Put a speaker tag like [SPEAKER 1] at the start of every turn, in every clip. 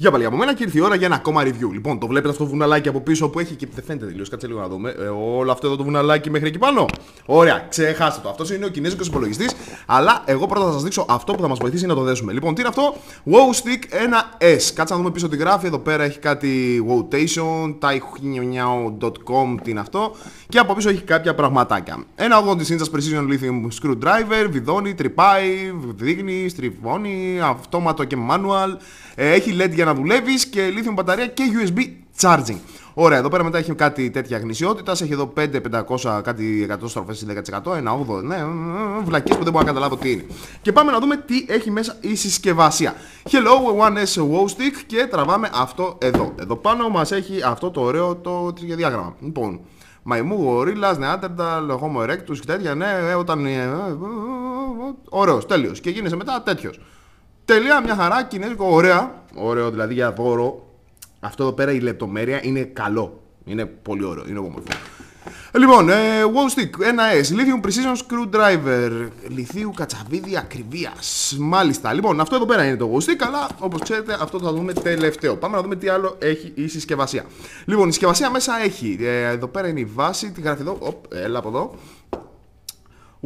[SPEAKER 1] Για πάλι από μένα και ήρθε η ώρα για ένα ακόμα review. Λοιπόν, το βλέπετε αυτό το βουναλάκι από πίσω που έχει και δεν φαίνεται τελείως. Κάτσε λίγο να δούμε. Ε, όλο αυτό εδώ το βουναλάκι μέχρι εκεί πάνω. Ωραία, ξεχάστε το. Αυτός είναι ο κινέζικος υπολογιστής. Αλλά εγώ πρώτα θα σας δείξω αυτό που θα μας βοηθήσει να το δέσουμε. Λοιπόν, τι είναι αυτό. Wow Stick 1S. Κάτσε να δούμε πίσω τι γράφει. Εδώ πέρα έχει κάτι WoWtation taihunyao.com, τι είναι αυτό. Και από πίσω έχει κάποια πραγματάκια. Ένα 80 inch precision lithium screwdriver. Βιδώνει, τρυπάει, δείχνει, στριβώνει, αυτόματο και manual. Ε, έχει LED για να να δουλεύεις και lithium μπαταρία και USB charging. Ωραία, εδώ πέρα μετά έχει κάτι τέτοια γνησιότητας. Έχει εδώ 5-500 κάτι εκατόστροφε 10%. Ένα 8, ναι, βλακίες που δεν μπορώ να καταλάβω τι είναι. Και πάμε να δούμε τι έχει μέσα η συσκευασία. Hello, One S Wow Stick και τραβάμε αυτό εδώ. Εδώ πάνω μας έχει αυτό το ωραίο το διάγραμμα. Λοιπόν, μαϊμού, γορίλας, νεάτερνταλ, homo erectus και τέτοια. Ναι, όταν. Ωραίο, τέλειο. Και γίνεσαι μετά τέτοιο. Τελεία, μια χαρά, κινέζικο, ωραία ωραίο, δηλαδή για δώρο. Αυτό εδώ πέρα η λεπτομέρεια είναι καλό. Είναι πολύ ωραίο, είναι όμορφο. Λοιπόν, ε, Wow Stick 1S, Lithium Precision Screwdriver, λιθίου κατσαβίδι ακριβίας. Μάλιστα. Λοιπόν, αυτό εδώ πέρα είναι το Wow Stick, αλλά όπως ξέρετε, αυτό θα δούμε τελευταίο. Πάμε να δούμε τι άλλο έχει η συσκευασία. Λοιπόν, η συσκευασία μέσα έχει. Ε, εδώ πέρα είναι η βάση, τη γράφει εδώ. Οπ, έλα από εδώ.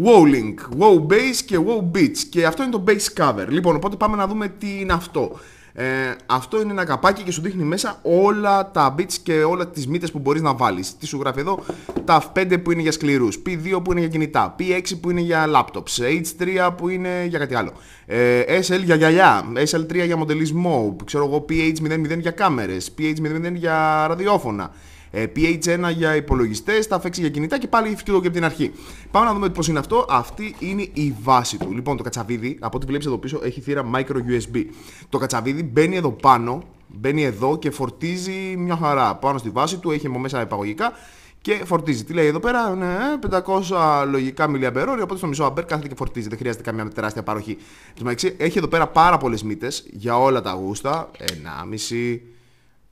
[SPEAKER 1] Wow Link, Wow Base και Wow Beach. Και αυτό είναι το Base Cover. Λοιπόν, οπότε πάμε να δούμε τι είναι αυτό. Ε, αυτό είναι ένα καπάκι και σου δείχνει μέσα όλα τα bits και όλα τις μύτες που μπορείς να βάλεις. Τι σου γράφει εδώ, τα F5 που είναι για σκληρούς, P2 που είναι για κινητά, P6 που είναι για laptops, H3 που είναι για κάτι άλλο, ε, SL για γυαλιά, SL3 για μοντελισμό, ξέρω εγώ PH00 για κάμερες, PH00 για ραδιόφωνα. Ε, PH1 για υπολογιστές, τα φέξει για κινητά και πάλι φτιάχνω και από την αρχή. Πάμε να δούμε πώς είναι αυτό. Αυτή είναι η βάση του. Λοιπόν, το κατσαβίδι, από ό,τι βλέπεις εδώ πίσω, έχει θύρα micro USB. Το κατσαβίδι μπαίνει εδώ πάνω, μπαίνει εδώ και φορτίζει μια χαρά. Πάνω στη βάση του έχει μέσα επαγωγικά και φορτίζει. Τι λέει εδώ πέρα, ναι, 500 λογικά μιλιαμπερόρια, οπότε στο μισό αμπέρ κάθεται και φορτίζει. Δεν χρειάζεται καμία τεράστια παροχή. Έχει εδώ πέρα πάρα πολλές μύτες για όλα τα γούστα. 1,5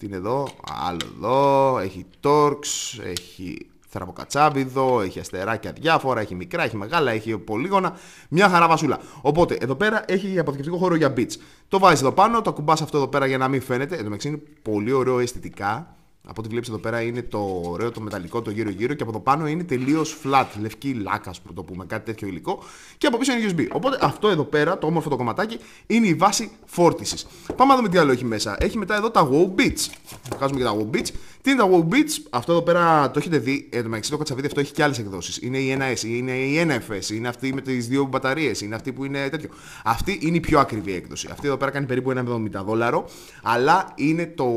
[SPEAKER 1] τι είναι εδώ, άλλο εδώ, έχει τόρξ, έχει θερμοκατσάβιδο, έχει αστεράκια διάφορα, έχει μικρά, έχει μεγάλα, έχει πολύγωνα. Μια χαρά βασούλα. Οπότε εδώ πέρα έχει αποθηκευτικό χώρο για beach. Το βάζεις εδώ πάνω, το ακουμπάς αυτό εδώ πέρα για να μην φαίνεται. Εδώ τω μεταξύ είναι πολύ ωραίο αισθητικά από ό,τι βλέπεις εδώ πέρα είναι το ωραίο το μεταλλικό το γύρω γύρω και από εδώ πάνω είναι τελείως flat, λευκή λάκα που το πούμε, κάτι τέτοιο υλικό και από πίσω είναι USB. Οπότε αυτό εδώ πέρα, το όμορφο το κομματάκι, είναι η βάση φόρτισης. Πάμε να δούμε τι άλλο έχει μέσα. Έχει μετά εδώ τα Wow Beats. Βγάζουμε και τα Wow Beats. Τι είναι τα Wow Beats, αυτό εδώ πέρα το έχετε δει, ε, εν μεταξύ το κατσαβίδι αυτό έχει και άλλες εκδόσεις. Είναι η 1S, είναι η 1FS, είναι αυτή με τις δύο μπαταρίες, είναι αυτή που είναι τέτοιο. Αυτή είναι η πιο ακριβή έκδοση. Αυτή εδώ πέρα κάνει περίπου 1,70 δόλαρο, αλλά είναι το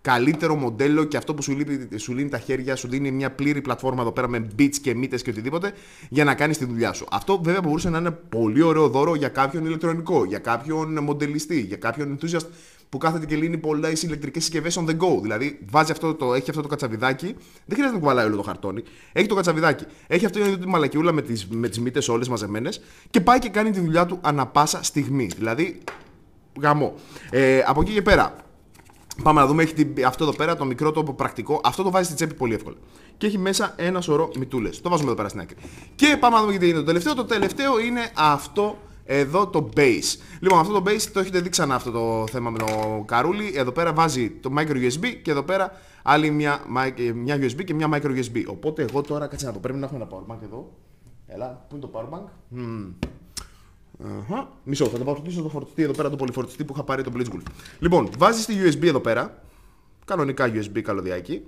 [SPEAKER 1] καλύτερο μοντέλο και αυτό που σου λύνει, σου λύνει τα χέρια, σου δίνει μια πλήρη πλατφόρμα εδώ πέρα με beats και μύτες και οτιδήποτε για να κάνεις τη δουλειά σου. Αυτό βέβαια μπορούσε να είναι πολύ ωραίο δώρο για κάποιον ηλεκτρονικό, για κάποιον μοντελιστή, για κάποιον enthusiast που κάθεται και λύνει πολλέ ηλεκτρικές συσκευές on the go. Δηλαδή βάζει αυτό το, έχει αυτό το κατσαβιδάκι, δεν χρειάζεται να κουβαλάει όλο το χαρτόνι. Έχει το κατσαβιδάκι. Έχει αυτό τη μαλακιούλα με τις με τις μύτες όλες μαζεμένες και πάει και κάνει τη δουλειά του ανα πάσα στιγμή. Δηλαδή γαμό. Ε, από εκεί και πέρα, Πάμε να δούμε, έχει αυτό εδώ πέρα, το μικρό τόπο πρακτικό. Αυτό το βάζει στην τσέπη πολύ εύκολα. Και έχει μέσα ένα σωρό μητούλες. Το βάζουμε εδώ πέρα στην άκρη. Και πάμε να δούμε γιατί είναι το τελευταίο. Το τελευταίο είναι αυτό εδώ το base. Λοιπόν, αυτό το base το έχετε δει ξανά αυτό το θέμα με το καρούλι. Εδώ πέρα βάζει το micro USB και εδώ πέρα άλλη μια, ε, μια USB και μια micro USB. Οπότε εγώ τώρα, κάτσε να το πρέπει να έχουμε ένα powerbank εδώ. Έλα, πού είναι το powerbank. Mm. Αχα, Μισό, θα το πίσω στο φορτιστή εδώ πέρα, το πολυφορτιστή που είχα πάρει το Blitzwool. Λοιπόν, βάζεις τη USB εδώ πέρα. Κανονικά USB καλωδιάκι.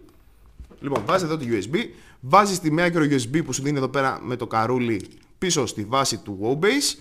[SPEAKER 1] Λοιπόν, βάζεις εδώ τη USB. Βάζεις τη micro USB που σου δίνει εδώ πέρα με το καρούλι πίσω στη βάση του WowBase.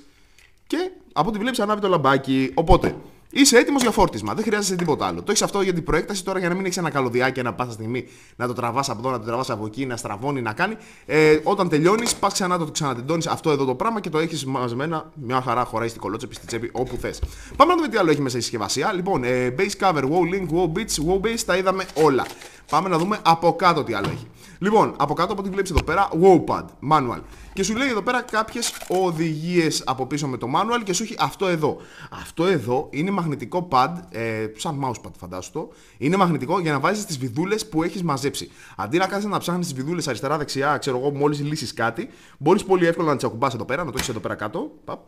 [SPEAKER 1] Και από ό,τι βλέπεις, ανάβει το λαμπάκι. Οπότε, Είσαι έτοιμος για φόρτισμα. Δεν χρειάζεσαι τίποτα άλλο. Το έχεις αυτό για την προέκταση τώρα για να μην έχεις ένα καλωδιάκι να πάσα στιγμή να το τραβάς από εδώ, να το τραβάς από εκεί, να στραβώνει, να κάνει. Ε, όταν τελειώνεις, πας ξανά το ξανατεντώνεις αυτό εδώ το πράγμα και το έχεις μαζεμένα μια χαρά χωράει στην κολότσεπη, στη τσέπη όπου θες. Πάμε να δούμε τι άλλο έχει μέσα η συσκευασία. Λοιπόν, ε, base cover, wall link, wow bits, wow base, τα είδαμε όλα. Πάμε να δούμε από κάτω τι άλλο έχει. Λοιπόν, από κάτω από ό,τι βλέπεις εδώ πέρα, WowPad manual. Και σου λέει εδώ πέρα κάποιες οδηγίες από πίσω με το manual και σου έχει αυτό εδώ. Αυτό εδώ είναι μαγνητικό pad, ε, σαν mousepad φαντάσου το. Είναι μαγνητικό για να βάζεις τις βιδούλες που έχεις μαζέψει. Αντί να κάθεσαι να ψάχνεις τις βιδούλες αριστερά-δεξιά, ξέρω εγώ, μόλις λύσεις κάτι, μπορείς πολύ εύκολα να τις ακουμπάς εδώ πέρα, να το έχεις εδώ πέρα κάτω. Παπ.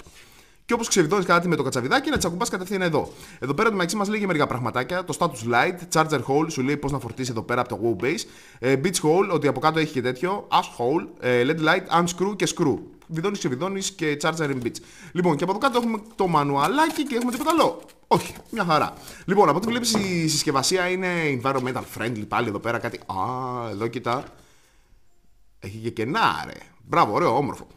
[SPEAKER 1] Και όπως ξεβιδώνεις κάτι με το κατσαβιδάκι, να τσακουμπάς κατευθείαν εδώ. Εδώ πέρα το μαξί μα λέει και μερικά πραγματάκια. Το status light, charger hole, σου λέει πώς να φορτίσεις εδώ πέρα από το wow base. Ε, beach hole, ότι από κάτω έχει και τέτοιο. Ash hole, ε, led light, unscrew και screw. Βιδώνεις, ξεβιδώνεις και charger in beach. Λοιπόν, και από εδώ κάτω έχουμε το μανουαλάκι και έχουμε τίποτα άλλο. Όχι, μια χαρά. Λοιπόν, από ό,τι βλέπεις η συσκευασία είναι environmental friendly πάλι εδώ πέρα κάτι. Α, εδώ κοιτά. Έχει και κενά, ρε. Μπράβο, ωραίο, όμορφο.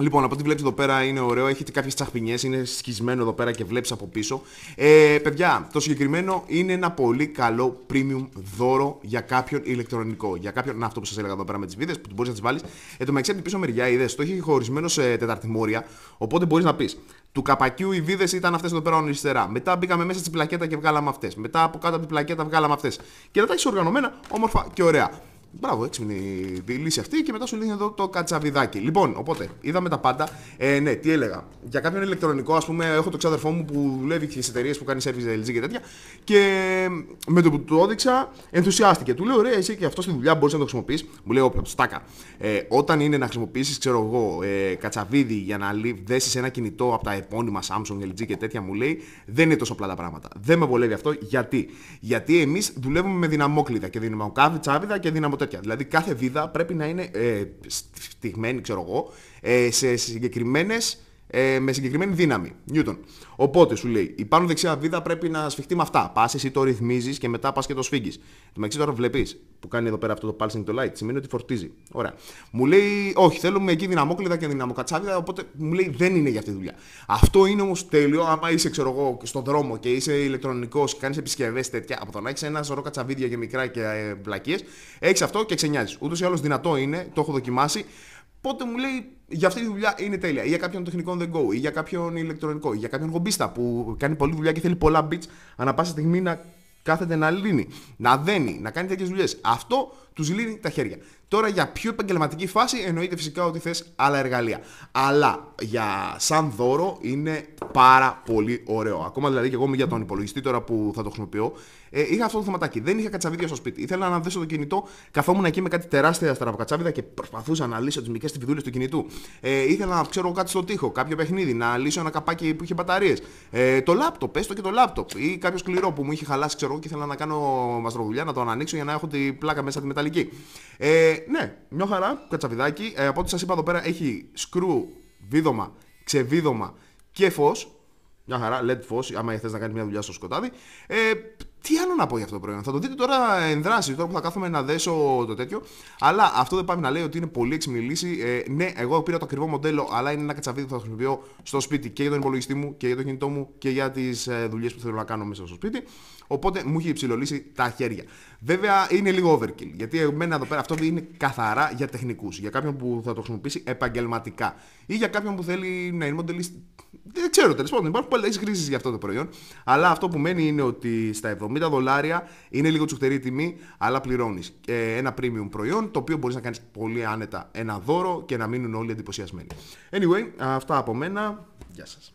[SPEAKER 1] Λοιπόν, από ό,τι βλέπεις εδώ πέρα είναι ωραίο. Έχετε κάποιες τσαχπινιές, είναι σχισμένο εδώ πέρα και βλέπεις από πίσω. Ε, παιδιά, το συγκεκριμένο είναι ένα πολύ καλό premium δώρο για κάποιον ηλεκτρονικό. Για κάποιον, να, αυτό που σας έλεγα εδώ πέρα με τις βίδες, που μπορείς να τις βάλεις. Ε, το μεταξύ από πίσω μεριά, είδες, το έχει χωρισμένο σε τεταρτημόρια. Οπότε μπορείς να πεις του καπακιού οι βίδες ήταν αυτές εδώ πέρα αριστερά. Μετά μπήκαμε μέσα στην πλακέτα και βγάλαμε αυτές. Μετά από κάτω από την πλακέτα βγάλαμε αυτές. Και να τα έχεις οργανωμένα όμορφα και ωραία. Μπράβο, έξυπνη η λύση αυτή και μετά σου λέει εδώ το κατσαβιδάκι. Λοιπόν, οπότε είδαμε τα πάντα. Ε, ναι, τι έλεγα. Για κάποιον ηλεκτρονικό, ας πούμε, έχω τον ξάδερφό μου που δουλεύει στις εταιρείες που κάνει service LG και τέτοια. Και με το που του έδειξα, ενθουσιάστηκε. Του λέω, ρε, εσύ και αυτό στη δουλειά μπορείς να το χρησιμοποιήσει. Μου λέει, όπλα, στάκα. Ε, όταν είναι να χρησιμοποιήσεις, ξέρω εγώ, ε, κατσαβίδι για να δέσεις ένα κινητό από τα επώνυμα Samsung, LG και τέτοια, μου λέει, δεν είναι τόσο απλά τα πράγματα. Δεν με βολεύει αυτό γιατί. Γιατί εμείς δουλεύουμε με δυναμόκλειδα και δυναμοκάβι, τσάβιδα και δυναμοτέ τέτοια. Δηλαδή κάθε βίδα πρέπει να είναι ε, ξέρω εγώ, ε, σε συγκεκριμένες ε, με συγκεκριμένη δύναμη. νιούτον, Οπότε σου λέει, η πάνω δεξιά βίδα πρέπει να σφιχτεί με αυτά. Πας εσύ το ρυθμίζεις και μετά πας και το σφίγγεις. Το μεταξύ τώρα βλέπεις που κάνει εδώ πέρα αυτό το pulsing το light, σημαίνει ότι φορτίζει. Ωραία. Μου λέει, Όχι, θέλουμε εκεί δυναμόκλειδα και δυναμοκατσάβιδα, οπότε μου λέει δεν είναι για αυτή τη δουλειά. Αυτό είναι όμως τέλειο, άμα είσαι, ξέρω εγώ, στον δρόμο και είσαι ηλεκτρονικός και κάνεις επισκευές τέτοια, από το να έχεις ένα σωρό κατσαβίδια και μικρά και ε, βλακίες, έχεις αυτό και ξενιάζεις. Ούτως ή άλλως δυνατό είναι, το έχω δοκιμάσει. Πότε μου λέει για αυτή τη δουλειά είναι τέλεια. Ή για κάποιον τεχνικό the go, ή για κάποιον ηλεκτρονικό, ή για κάποιον γομπίστα που κάνει πολλή δουλειά και θέλει πολλά bits ανά πάσα στιγμή να κάθεται να λύνει, να δένει, να κάνει τέτοιες δουλειές. Αυτό τους λύνει τα χέρια. Τώρα για πιο επαγγελματική φάση εννοείται φυσικά ότι θες άλλα εργαλεία. Αλλά για σαν δώρο είναι πάρα πολύ ωραίο. Ακόμα δηλαδή και εγώ για τον υπολογιστή τώρα που θα το χρησιμοποιώ, ε, είχα αυτό το θεματάκι. Δεν είχα κατσαβίδια στο σπίτι. Ήθελα να δέσω το κινητό. Καθόμουν εκεί με κάτι τεράστια στραβοκατσάβιδα και προσπαθούσα να λύσω τις μικρέ τυφιδούλες του κινητού. Ε, ήθελα να ξέρω κάτι στο τοίχο, κάποιο παιχνίδι, να λύσω ένα καπάκι που είχε μπαταρίες. Ε, το λάπτοπ, έστω και το λάπτοπ. Ή κάποιο σκληρό που μου είχε χαλάσει, ξέρω και ήθελα να κάνω μαστροβουλιά, να το ανοίξω για να έχω την πλάκα μέσα τη μεταλλική. Ε, ναι, μια χαρά, κατσαβιδάκι. Ε, από ό,τι σας είπα εδώ πέρα έχει σκρού, βίδωμα, ξεβίδωμα και φως. Μια χαρά, LED φως, άμα θες να κάνεις μια δουλειά στο σκοτάδι. Ε, τι άλλο να πω για αυτό το προϊόν. Θα το δείτε τώρα εν τώρα που θα κάθομαι να δέσω το τέτοιο. Αλλά αυτό δεν πάμε να λέει ότι είναι πολύ έξυπνη λύση. Ε, ναι, εγώ πήρα το ακριβό μοντέλο, αλλά είναι ένα κατσαβίδι που θα χρησιμοποιώ στο σπίτι και για τον υπολογιστή μου και για το κινητό μου και για τις ε, δουλειές που θέλω να κάνω μέσα στο σπίτι. Οπότε μου είχε υψηλολύσει τα χέρια. Βέβαια είναι λίγο overkill. Γιατί εμένα εδώ πέρα αυτό είναι καθαρά για τεχνικούς. Για κάποιον που θα το χρησιμοποιήσει επαγγελματικά. Ή για κάποιον που θέλει να είναι μοντελιστή. Δεν ξέρω τέλος πάντων. Υπάρχουν πολλές χρήσεις για αυτό το προϊόν. Αλλά αυτό που μένει είναι ότι στα 70 δολάρια είναι λίγο τσουχτερή τιμή. Αλλά πληρώνεις ε, ένα premium προϊόν το οποίο μπορείς να κάνεις πολύ άνετα ένα δώρο και να μείνουν όλοι εντυπωσιασμένοι. Anyway, αυτά από μένα. Γεια σας.